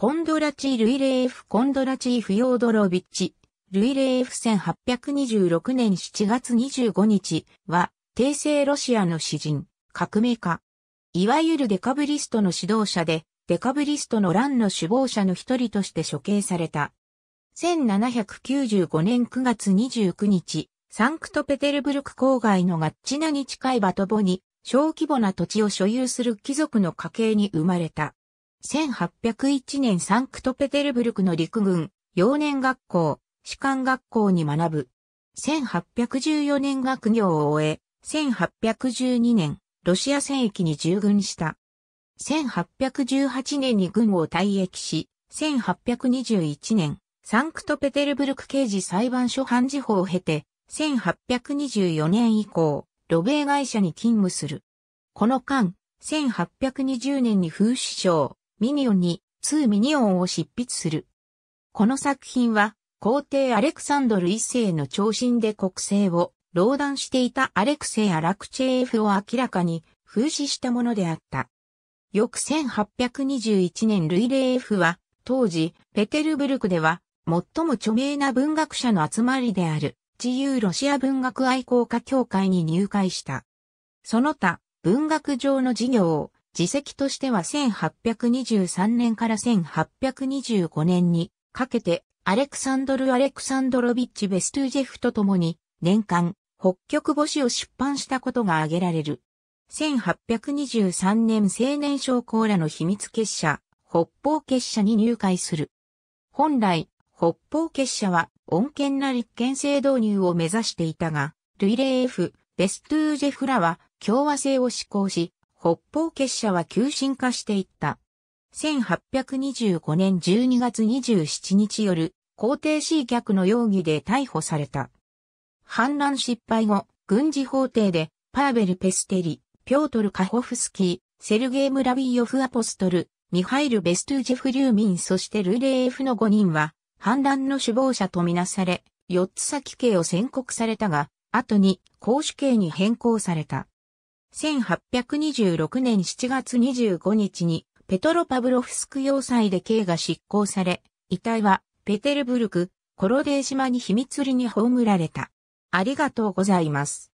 コンドラチー・ルイレーフ・コンドラチー・フヨードロビッチ、ルイレーフ1826年7月25日は、帝政ロシアの詩人、革命家。いわゆるデカブリストの指導者で、デカブリストの乱の首謀者の一人として処刑された。1795年9月29日、サンクトペテルブルク郊外のガッチナに近いバトボに、小規模な土地を所有する貴族の家系に生まれた。1801年サンクトペテルブルクの陸軍、幼年学校、士官学校に学ぶ。1814年学業を終え、1812年、ロシア戦役に従軍した。1818年に軍を退役し、1821年、サンクトペテルブルク刑事裁判所判事法を経て、1824年以降、ロベー会社に勤務する。この間、1820年に風刺賞、ミニオンに2ミニオンを執筆する。この作品は皇帝アレクサンドル一世の長身で国政を老断していたアレクセイ・アラクチェーフを明らかに風刺したものであった。翌1821年ルイレーフは当時ペテルブルクでは最も著名な文学者の集まりである自由ロシア文学愛好家協会に入会した。その他文学上の事業を自責としては1823年から1825年にかけてアレクサンドル・アレクサンドロビッチ・ベストゥージェフと共に年間北極星を出版したことが挙げられる。1823年青年将校らの秘密結社、北方結社に入会する。本来、北方結社は穏健な立憲制導入を目指していたが、ルイレーフ・ベストゥージェフらは共和制を施行し、北方結社は急進化していった。1825年12月27日夜、皇帝 C 客の容疑で逮捕された。反乱失敗後、軍事法廷で、パーベル・ペステリ、ピョートル・カホフスキー、セルゲイ・ムラビーヨフ・アポストル、ミハイル・ベストゥージェフ・リューミンそしてルレーフの5人は、反乱の首謀者とみなされ、4つ先刑を宣告されたが、後に公主刑に変更された。1826年7月25日にペトロパブロフスク要塞で刑が執行され、遺体はペテルブルク、コロデー島に秘密裏に葬られた。ありがとうございます。